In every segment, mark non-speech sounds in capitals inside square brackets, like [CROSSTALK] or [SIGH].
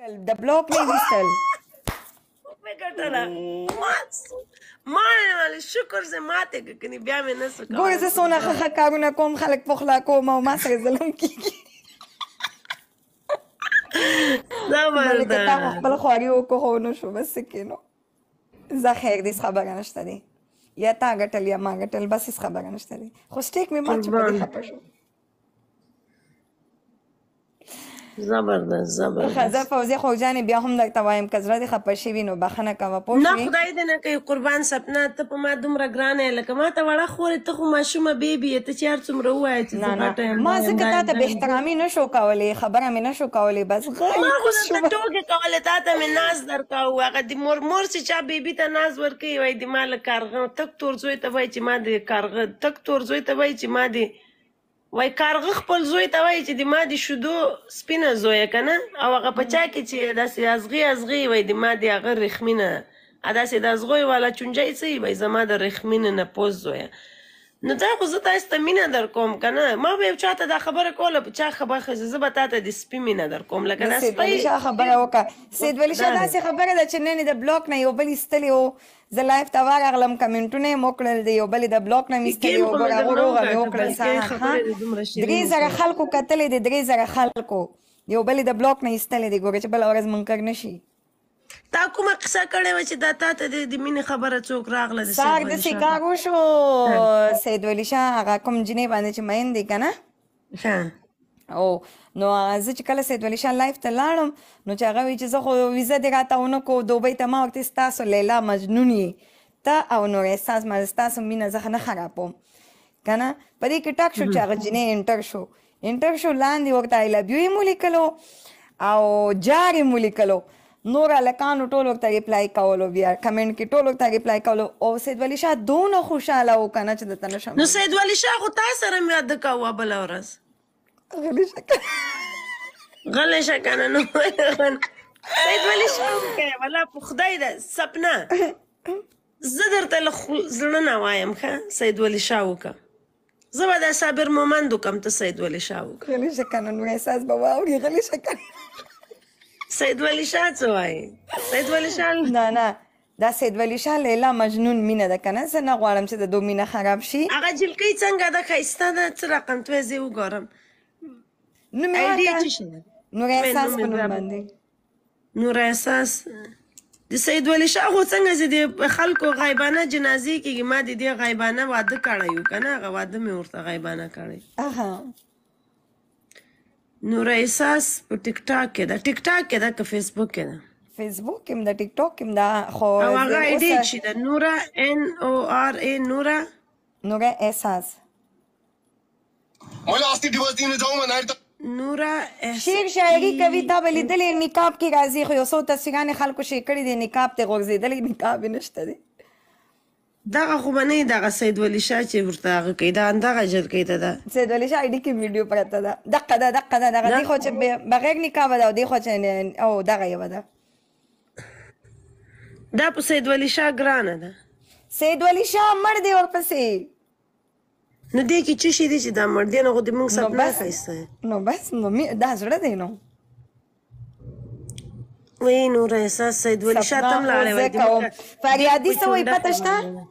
The block name is tell. وګټله ما ما ولې شکر زه ماته کني بیا مې نه سکه ګوره زه سونه خخه کارونه کوم خلک پخلا کوم او ما سره ظلم کیږي زبرده تا خپل خواري وکړو خو نو شو بس کې نو زه خیر دې خبره نشته دي یا تا ګټل یا ما ګټل بس خبره نشته دي خو سټیک مې ما چې په خپه شو زبردست زبردست زه فوزي خوجانې بیا هم درته وایم که زړه دې خفه شوي نو بخښنه کوه پوه نه خدای دې نه کوي قربان سپنا ته په ما دومره ګرانه یې لکه ما ته وړه خورې ته خو ماشومه بیبي یې ته چې هر څومره ووایې چې زه غټه یم ما ځکه تا ته به احترامي نه شو کولی خبره مې نه شو کولی بس غلی ما خو درته ټوکې کولې تا ته مې ناز درکوو هغه د مور مور چې چا بیبي ته ناز ورکوي وایي د ما له کارغه تک تور زوی ته وایي چې ما د کارغه تک تور زوی ته وایي چې ما د وای کارغه خپل زوی ته وای چې د ما د شیدو سپینه زویه که نه او هغه په چا کې چې داسې ازغې ازغې وای د ما د هغه رخمینه داسې د ازغوی والا چونجی څه وای زما د رخمینه نه پوز زویه نو دا خو زه تاسو ته مینه در کوم کنه ما به چاته دا خبره کوله چا خبره خزه زه به تاسو د سپی مینه در کوم لکه دا سپی خبره وکړه سید ولی شاه داسې خبره ده چې نن د بلاک نه یو بل استلی وو زه لایف ته ورغلم کمنټونه موکړل دی یو بل د بلاک نه مستلی وو غوړه غوړه مې وکړل سره درې زره خلکو کتلې دي درې زره خلکو یو بل د بلاک نه استلی دی ګوره چې بل اورز منکر نشي تا کومه قصه کړې و چې دا تا ته د مینې خبره څوک راغله د ساګ د سیکاګو شو سید ولی شاه هغه کوم جنې باندې چې مین دی کنه او نو زه چې کله سید ولی شاه لایف ته لاړم نو چې هغه وی چې زه خو ویزه دی راته ونه کو دوبۍ ته ما وخت ستاسو لیلا مجنون یې ته او نو احساس ما ستاسو مینه زه نه خرابوم کنه په دې کې ټاک شو چې هغه جنې انټر شو انټر شو لاندې وخت آی لو یو یې مو لیکلو او جار یې مو لیکلو نور الکانو ټولو ته ریپلای کولو بیا کمنټ کې ټولو ته ریپلای کولو او سید ولی شاه دونه خوشاله وکنه چې د تنه شم نو سید ولی شاه خو تاسو سره مې یاد کاوه بل ورځ غلی شکه غلی شکه نو سید ولی شاه کې ولا په خدای دا سپنا زه درته له زړه نه وایم ښه سید ولی شاه وکړه زه به دا صابر مومند وکم ته سید ولی شاه وکړه غلی شکه نو احساس به واوري غلی شکه سید ولی شاه څه وایي سید ولی شاه نه نه دا سید ولی شاه لیلا مجنون مینه ده کنه زه نه غواړم چې د دو مینه خراب شي هغه جلکۍ څنګه ده ښایسته ده څه رقم ته زه وګورم نو مې ورکړه نور احساس په نوم باندې نور احساس د سید ولی شاه خو څنګه زه د خلکو غایبانه جنازې کېږي ما د دې غایبانه واده کړی و که نه هغه واده مې ورته غایبانه کړی نور احساس په ټیک ټاک کې دا ټیک ټاک کې دا که فیسبوک کې دا فیسبوک کې دا ټیک ټاک کې دا خو او هغه ایډی چې دا نورا ان او ار ای نورا نورا احساس مولا اصلي دیوز دین ته ما نه نورا شعر شاعري کوي دا بلې دلې نقاب کې راځي خو یو څو تصویرانه خلکو شي کړی دي نقاب ته غوږیدلې نقاب نشته دي دغه خو باندې دغه سید ولی شاه چې ورته هغه کې دا اندغه جل کې ته دا سید ولی شاه دې کې ویډیو پراته دا دغه دا دغه دا دغه دی خو چې بغیر نکاح ودا دی خو چې او دغه یو دا دا په سید ولی شاه ګرانه ده سید ولی شاه مړ دی ورپسې نو دې کې چې شي دې چې دا مړ دی نو غو دې موږ سپنا کوي نو بس نو دا زړه دی نو وای نور احساس سید ولی شاته ملاله وای فریادي څه وای پته شته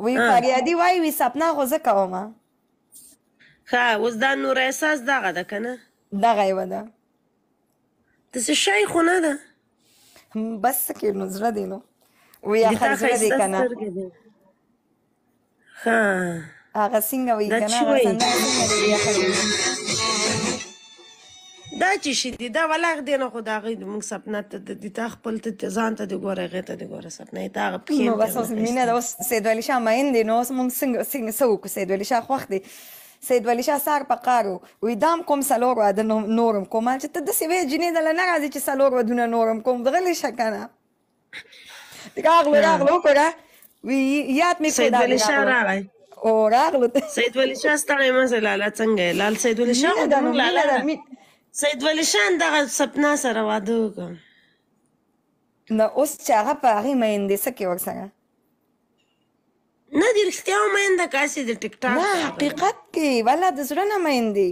وی فریادي وای وی سپنا خو زه کوم ښه اوس دا نور احساس دغه ده که نه دغه یوه ده داسې شی خو نه ده بس کې نو زړه دی نو وی اخر زړه دی که نه ښه هغه څنګه وی که نه هغه څنګه دی اخر چې شي دا ولاغ دی نه خو دا غي موږ سپنا ته د تا خپل ته ځان ته د ګوره غي ته د ګوره سپنا ته هغه پخې نو بس اوس مینه دا اوس سید ولی شاه مین دی نو اوس موږ څنګه څنګه سو کو سید ولی شاه خوخ دی سید ولی شاه سار پقارو وې دام کوم سلور د نورم کوم چې ته د سی وی جنې د لنه راځي چې سلور ودونه نورم کوم دغلی شکنه راغلو راغلو وګوره وی یاد مې سید ولی شاه راغی او راغلو سید ولی شاه ستړی مزه لاله څنګه لال سید ولی شاه د لاله سید ولی شان دغه سپنا سره واده وکړ نو اوس چې هغه په هغې میندې څه کې ورسره نه دي رښتیا میینده کاسې د ټیک ټاک نه حقیقت کې ولا د زړه نه میندې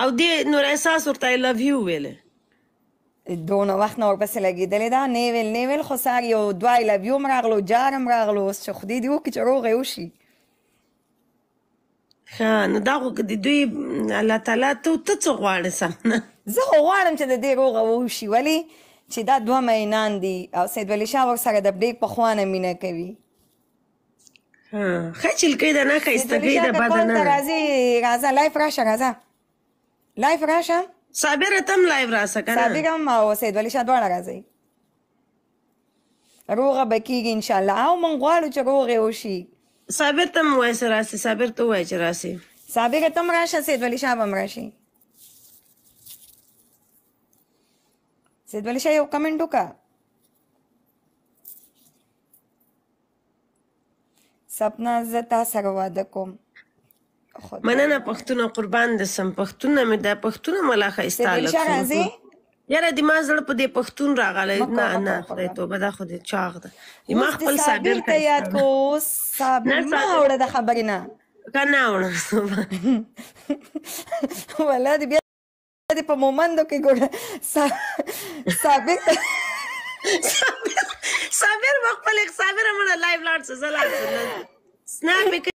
او دې نور احساس ورته آی لو یو ویلې دونه وخت نه ورپسې لګېدلې ده نیول نیول خو سار یو دوه آی لو یو هم راغلو جار هم راغلو اوس چې خدای دې وکړي چې روغې وشي ها نو دا خو د دوی الله تعالی ته ته څه غواړې سم [LAUGHS] زه خو غواړم چې د دې روغه وشي ولی چې دا دوه مینان دي او سید ولی شاه ورسره د ډېر پخوانه مینه کوي خچلکې ده نه خایستګې ده بدنه راځي راځه لایف راشه راځه لایف راشه صابر تم لایف راشه کنه صابر هم او سید ولی شاه دواړه راځي روغه بکیږي ان شاء الله او مونږ غواړو چې روغه وشي صابر ته مو وایسه راسي صابر ته وایي چې راسي صابر ته هم راشه سید ولی شاه هم راشي سید ولی شاه یو کمنټ وکړه سپنا زه تا سره واده کوم مننه پښتونه قربان دسم پښتونه مې د پښتونه ملاخه استاله یاره د ما زړه په دې پښتون راغلی نه نه خدای توبه دا خو د چاغ ده ما خپل صابر ته یاد کو صابر نه وړه د خبرې نه کنه وړه ولا دې بیا دې په مومندو کې ګوره صابر صابر صابر خپل صابر مړه لایو لاړ څه زلا سناب